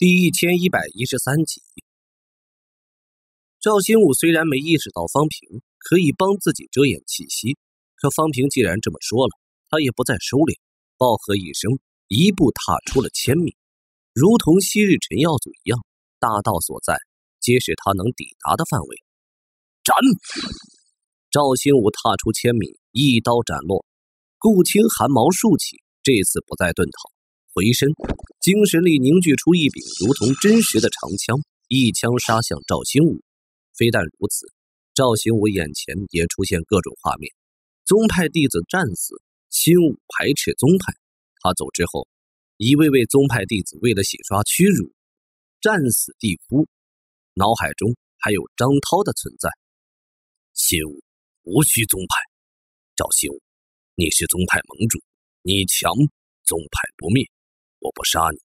第一千一百一十三集，赵新武虽然没意识到方平可以帮自己遮掩气息，可方平既然这么说了，他也不再收敛，暴喝一声，一步踏出了千米，如同昔日陈耀祖一样，大道所在，皆是他能抵达的范围。斩！赵新武踏出千米，一刀斩落，顾青寒毛竖起，这次不再遁逃，回身。精神力凝聚出一柄如同真实的长枪，一枪杀向赵兴武。非但如此，赵兴武眼前也出现各种画面：宗派弟子战死，兴武排斥宗派；他走之后，一位位宗派弟子为了洗刷屈辱，战死地哭。脑海中还有张涛的存在。兴武无需宗派，赵兴武，你是宗派盟主，你强，宗派不灭。我不杀你，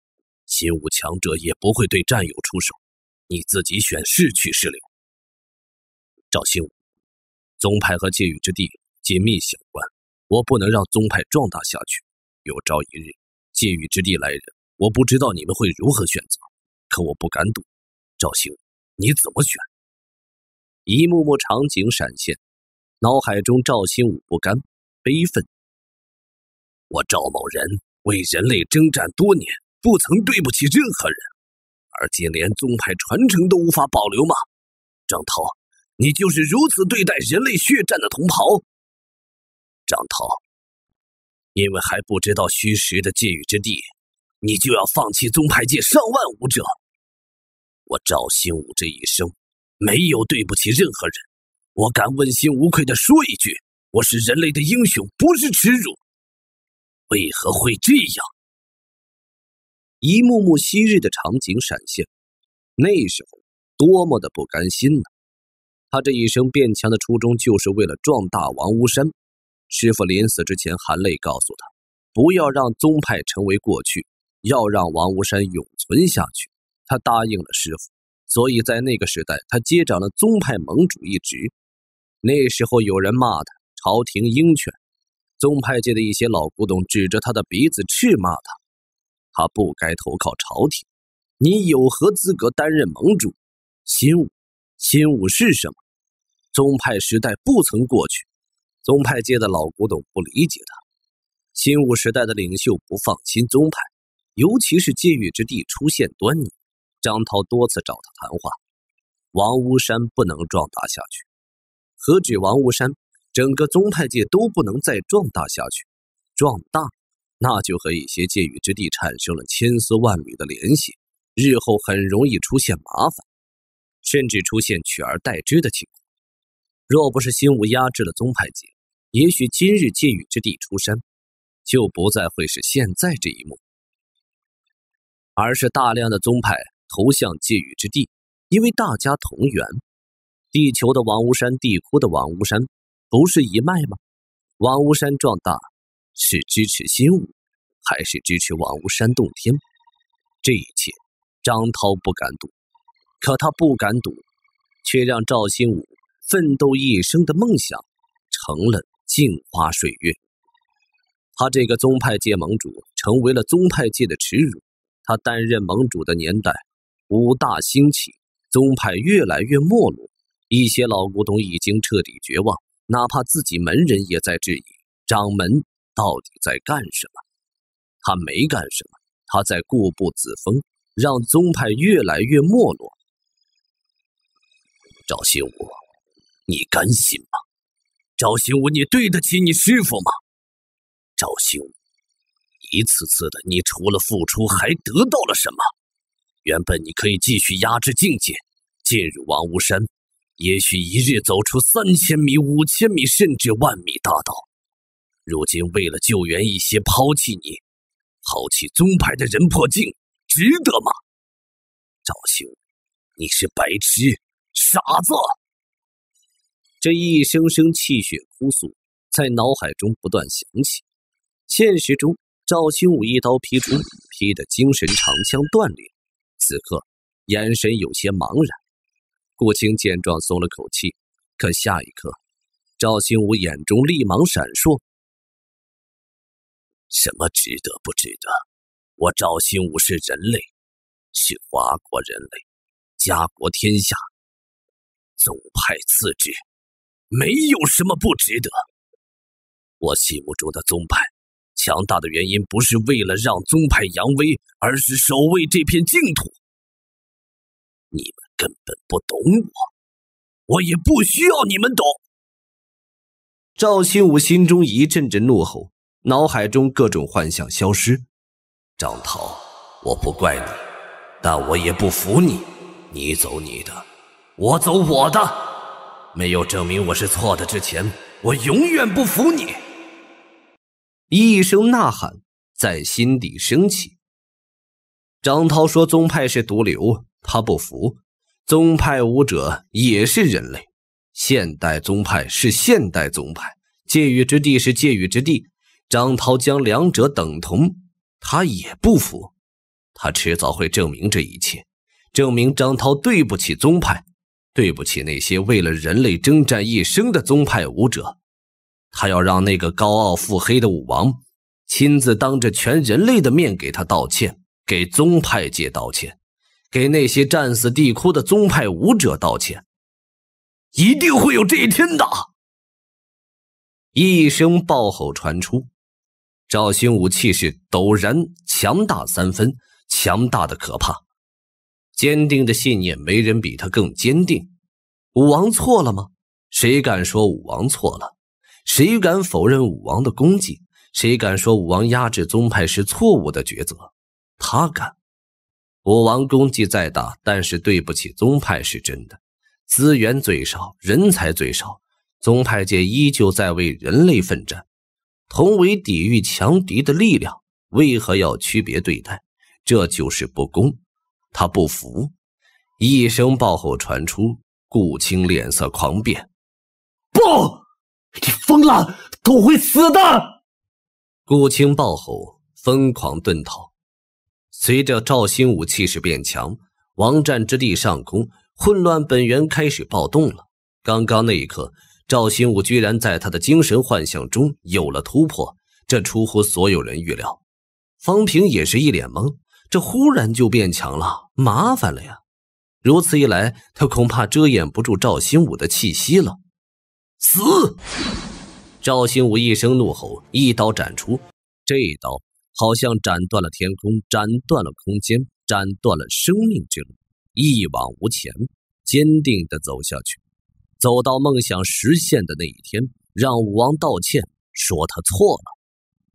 心武强者也不会对战友出手，你自己选是去是留。赵兴武，宗派和界域之地紧密相关，我不能让宗派壮大下去。有朝一日，界域之地来人，我不知道你们会如何选择，可我不敢赌。赵兴，你怎么选？一幕幕场景闪现，脑海中赵兴武不甘，悲愤。我赵某人。为人类征战多年，不曾对不起任何人，而今连宗派传承都无法保留吗？张涛，你就是如此对待人类血战的同袍？张涛，因为还不知道虚实的界域之地，你就要放弃宗派界上万武者？我赵兴武这一生，没有对不起任何人，我敢问心无愧的说一句，我是人类的英雄，不是耻辱。为何会这样？一幕幕昔日的场景闪现，那时候多么的不甘心呢！他这一生变强的初衷就是为了壮大王屋山。师傅临死之前含泪告诉他，不要让宗派成为过去，要让王屋山永存下去。他答应了师傅，所以在那个时代，他接掌了宗派盟主一职。那时候有人骂他朝廷鹰犬。宗派界的一些老古董指着他的鼻子斥骂他，他不该投靠朝廷。你有何资格担任盟主？新武，新武是什么？宗派时代不曾过去。宗派界的老古董不理解他。新武时代的领袖不放心宗派，尤其是界域之地出现端倪。张涛多次找他谈话，王屋山不能壮大下去。何止王屋山？整个宗派界都不能再壮大下去，壮大，那就和一些界域之地产生了千丝万缕的联系，日后很容易出现麻烦，甚至出现取而代之的情况。若不是心无压制的宗派界，也许今日界域之地出山，就不再会是现在这一幕，而是大量的宗派投向界域之地，因为大家同源，地球的王屋山，地窟的王屋山。不是一脉吗？王屋山壮大，是支持新武，还是支持王屋山洞天？这一切，张涛不敢赌。可他不敢赌，却让赵新武奋斗一生的梦想成了镜花水月。他这个宗派界盟主，成为了宗派界的耻辱。他担任盟主的年代，五大兴起，宗派越来越没落，一些老古董已经彻底绝望。哪怕自己门人也在质疑，掌门到底在干什么？他没干什么，他在固步自封，让宗派越来越没落。赵兴武，你甘心吗？赵兴武，你对得起你师傅吗？赵兴，一次次的，你除了付出，还得到了什么？原本你可以继续压制境界，进入王屋山。也许一日走出三千米、五千米，甚至万米大道。如今为了救援一些抛弃你、抛弃宗派的人破境，值得吗？赵兴，你是白痴、傻子！这一声声泣血哭诉在脑海中不断响起。现实中，赵兴武一刀劈出，劈的精神长枪断裂。此刻，眼神有些茫然。顾青见状松了口气，可下一刻，赵兴武眼中立芒闪烁。什么值得不值得？我赵兴武是人类，是华国人类，家国天下，宗派次之，没有什么不值得。我心目中的宗派，强大的原因不是为了让宗派扬威，而是守卫这片净土。你们。根本不懂我，我也不需要你们懂。赵新武心中一阵阵怒吼，脑海中各种幻想消失。张涛，我不怪你，但我也不服你。你走你的，我走我的。没有证明我是错的之前，我永远不服你。一声呐喊在心底升起。张涛说：“宗派是毒瘤，他不服。”宗派武者也是人类，现代宗派是现代宗派，界域之地是界域之地。张涛将两者等同，他也不服。他迟早会证明这一切，证明张涛对不起宗派，对不起那些为了人类征战一生的宗派武者。他要让那个高傲腹黑的武王，亲自当着全人类的面给他道歉，给宗派界道歉。给那些战死地窟的宗派武者道歉，一定会有这一天的。一声暴吼传出，赵兴武气势陡然强大三分，强大的可怕，坚定的信念，没人比他更坚定。武王错了吗？谁敢说武王错了？谁敢否认武王的功绩？谁敢说武王压制宗派是错误的抉择？他敢。武王功绩再大，但是对不起宗派是真的，资源最少，人才最少，宗派界依旧在为人类奋战。同为抵御强敌的力量，为何要区别对待？这就是不公！他不服！一声暴吼传出，顾青脸色狂变：“不，你疯了！都会死的！”顾青暴吼，疯狂遁逃。随着赵新武气势变强，王战之地上空混乱本源开始暴动了。刚刚那一刻，赵新武居然在他的精神幻象中有了突破，这出乎所有人预料。方平也是一脸懵，这忽然就变强了，麻烦了呀！如此一来，他恐怕遮掩不住赵新武的气息了。死！赵新武一声怒吼，一刀斩出，这一刀。好像斩断了天空，斩断了空间，斩断了生命之路，一往无前，坚定地走下去，走到梦想实现的那一天，让武王道歉，说他错了。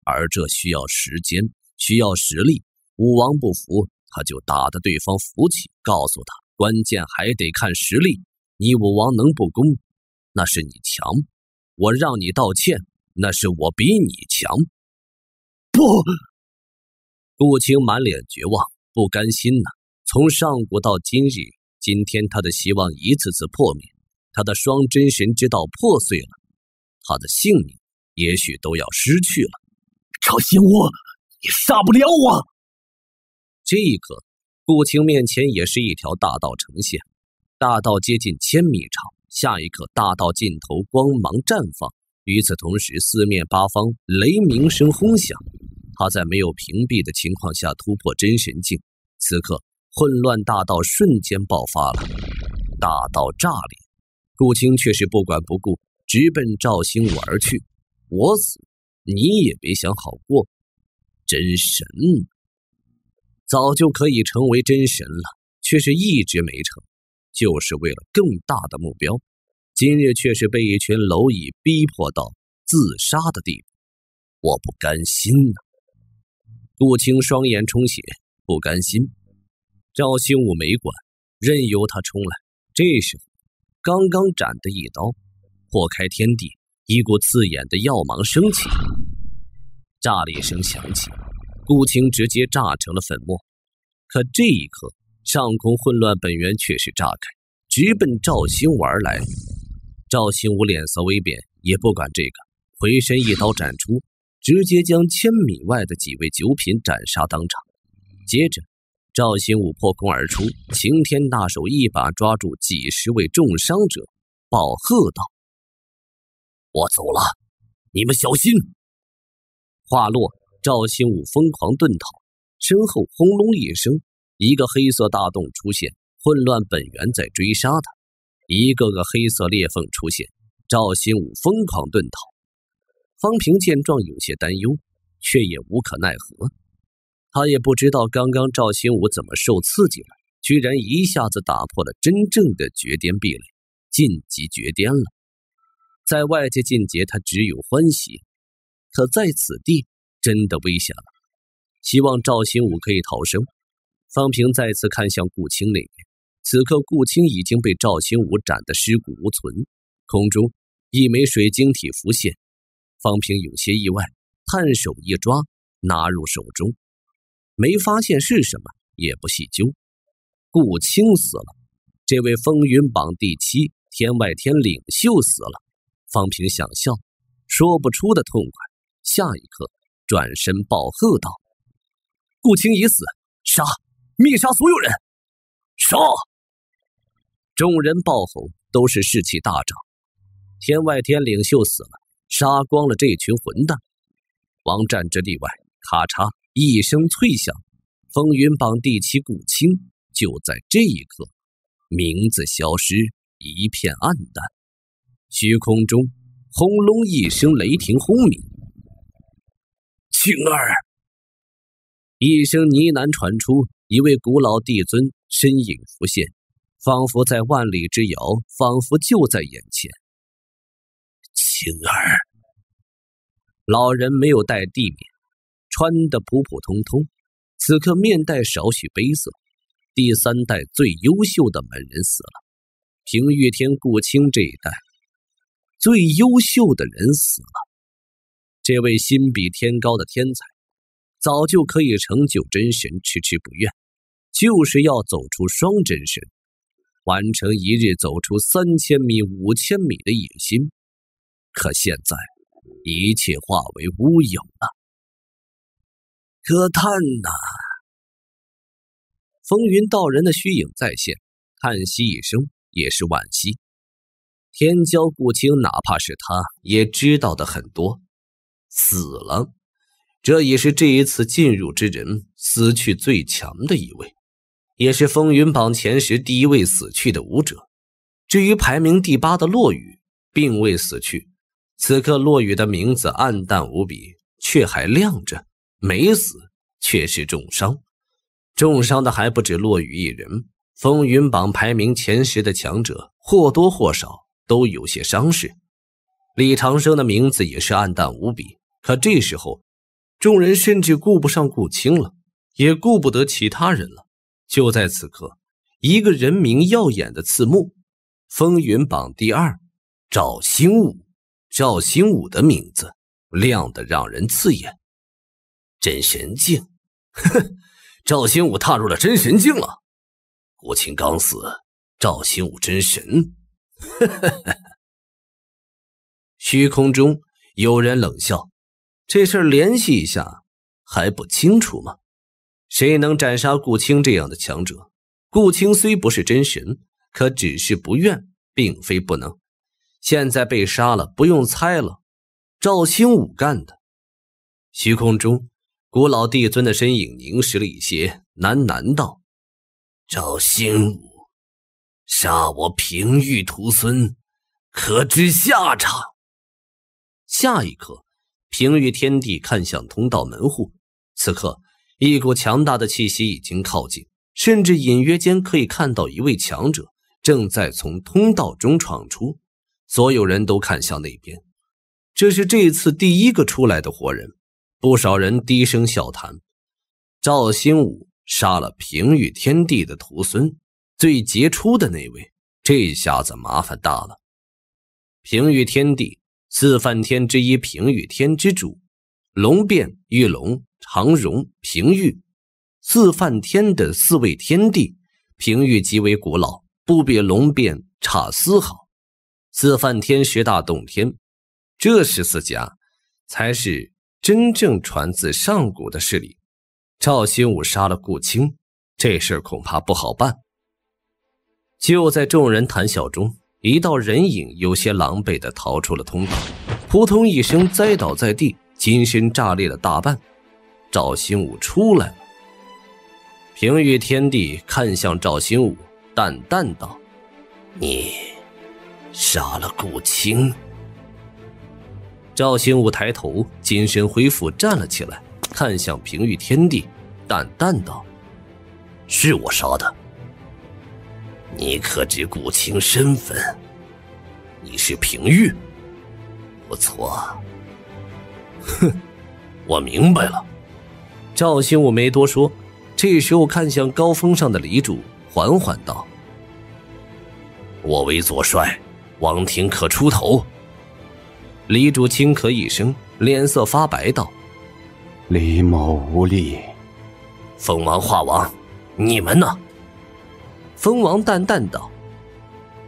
而这需要时间，需要实力。武王不服，他就打得对方服气，告诉他：关键还得看实力。你武王能不攻，那是你强；我让你道歉，那是我比你强。不，顾青满脸绝望，不甘心呐！从上古到今日，今天他的希望一次次破灭，他的双真神之道破碎了，他的性命也许都要失去了。赵新武，你杀不了我！这一刻，顾青面前也是一条大道呈现，大道接近千米长。下一刻，大道尽头光芒绽放，与此同时，四面八方雷鸣声轰响。他在没有屏蔽的情况下突破真神境，此刻混乱大道瞬间爆发了，大道炸裂。顾青却是不管不顾，直奔赵兴我而去。我死，你也别想好过。真神，早就可以成为真神了，却是一直没成，就是为了更大的目标。今日却是被一群蝼蚁逼迫到自杀的地步，我不甘心啊！顾青双眼充血，不甘心。赵兴武没管，任由他冲来。这时候，刚刚斩的一刀，破开天地，一股刺眼的药芒升起。炸裂声响起，顾青直接炸成了粉末。可这一刻，上空混乱本源却是炸开，直奔赵兴武而来。赵兴武脸色微变，也不管这个，回身一刀斩出。直接将千米外的几位九品斩杀当场，接着，赵兴武破空而出，擎天大手一把抓住几十位重伤者，暴喝道：“我走了，你们小心！”话落，赵兴武疯狂遁逃，身后轰隆一声，一个黑色大洞出现，混乱本源在追杀他，一个个黑色裂缝出现，赵兴武疯狂遁逃。方平见状有些担忧，却也无可奈何。他也不知道刚刚赵兴武怎么受刺激了，居然一下子打破了真正的绝巅壁垒，晋级绝巅了。在外界进阶，他只有欢喜；可在此地，真的危险了。希望赵兴武可以逃生。方平再次看向顾青那边，此刻顾青已经被赵兴武斩得尸骨无存。空中，一枚水晶体浮现。方平有些意外，探手一抓，拿入手中，没发现是什么，也不细究。顾青死了，这位风云榜第七、天外天领袖死了。方平想笑，说不出的痛快。下一刻，转身暴喝道：“顾青已死，杀，灭杀所有人！”杀！众人暴吼，都是士气大涨。天外天领袖死了。杀光了这群混蛋，王战之例外。咔嚓一声脆响，风云榜第七顾青就在这一刻，名字消失，一片暗淡。虚空中，轰隆一声雷霆轰鸣。青儿，一声呢喃传出，一位古老帝尊身影浮现，仿佛在万里之遥，仿佛就在眼前。青儿，老人没有戴地冕，穿的普普通通，此刻面带少许悲色。第三代最优秀的门人死了，平玉天顾清这一代最优秀的人死了。这位心比天高的天才，早就可以成就真神，迟迟不愿，就是要走出双真神，完成一日走出三千米、五千米的野心。可现在，一切化为乌有啊！可叹呐！风云道人的虚影再现，叹息一声，也是惋惜。天骄顾清，哪怕是他，也知道的很多。死了，这也是这一次进入之人死去最强的一位，也是风云榜前十第一位死去的武者。至于排名第八的落羽，并未死去。此刻，落雨的名字暗淡无比，却还亮着，没死，却是重伤。重伤的还不止落雨一人，风云榜排名前十的强者或多或少都有些伤势。李长生的名字也是暗淡无比，可这时候，众人甚至顾不上顾青了，也顾不得其他人了。就在此刻，一个人名耀眼的刺目，风云榜第二，赵兴武。赵兴武的名字亮得让人刺眼，真神境，呵呵，赵兴武踏入了真神境了。顾青刚死，赵兴武真神，虚空中有人冷笑，这事儿联系一下还不清楚吗？谁能斩杀顾青这样的强者？顾青虽不是真神，可只是不愿，并非不能。现在被杀了，不用猜了，赵兴武干的。虚空中，古老帝尊的身影凝实了一些，喃喃道：“赵兴武，杀我平玉徒孙，可知下场？”下一刻，平玉天帝看向通道门户，此刻，一股强大的气息已经靠近，甚至隐约间可以看到一位强者正在从通道中闯出。所有人都看向那边，这是这次第一个出来的活人。不少人低声笑谈：“赵兴武杀了平域天帝的徒孙，最杰出的那位，这下子麻烦大了。”平域天帝，四梵天之一，平域天之主。龙变、玉龙、长荣、平域，四梵天的四位天帝，平域极为古老，不比龙变差丝毫。自梵天十大洞天，这十四家才是真正传自上古的势力。赵兴武杀了顾青，这事儿恐怕不好办。就在众人谈笑中，一道人影有些狼狈地逃出了通道，扑通一声栽倒在地，金身炸裂了大半。赵兴武出来了。平域天帝看向赵兴武，淡淡道：“你。”杀了顾青，赵兴武抬头，精神恢复，站了起来，看向平玉天地，淡淡道：“是我杀的。”你可知顾青身份？你是平玉？不错。哼，我明白了。赵兴武没多说，这时候看向高峰上的李主，缓缓道：“我为左帅。”王庭可出头。李主轻咳一声，脸色发白，道：“李某无力。”封王、化王，你们呢？封王淡淡道：“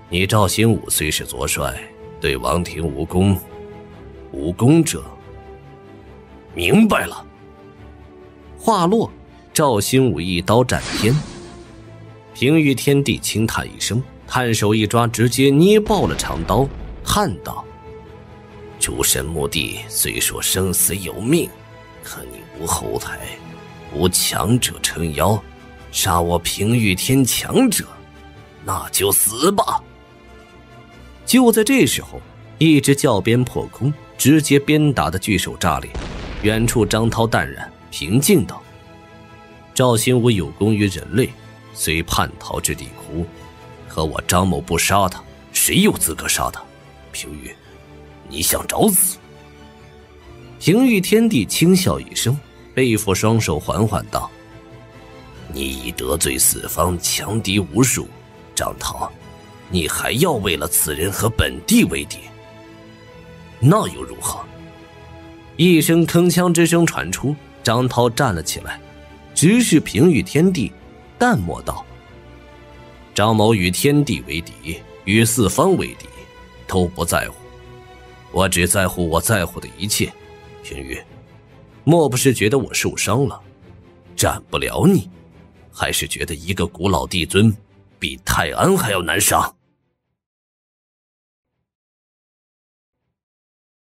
你赵新武虽是左帅，对王庭无功，无功者，明白了。”话落，赵新武一刀斩天。平于天地，轻叹一声。探手一抓，直接捏爆了长刀，叹道：“诸神墓地虽说生死由命，可你无后台，无强者撑腰，杀我平御天强者，那就死吧。”就在这时候，一只教鞭破空，直接鞭打的巨手炸裂。远处，张涛淡然平静道：“赵新武有功于人类，虽叛逃至地窟。”可我张某不杀他，谁有资格杀他？平玉，你想找死？平玉天帝轻笑一声，背负双手，缓缓道：“你已得罪四方强敌无数，张涛，你还要为了此人和本帝为敌？那又如何？”一声铿锵之声传出，张涛站了起来，直视平玉天帝，淡漠道。张某与天地为敌，与四方为敌，都不在乎。我只在乎我在乎的一切。平玉，莫不是觉得我受伤了，斩不了你？还是觉得一个古老帝尊比泰安还要难杀？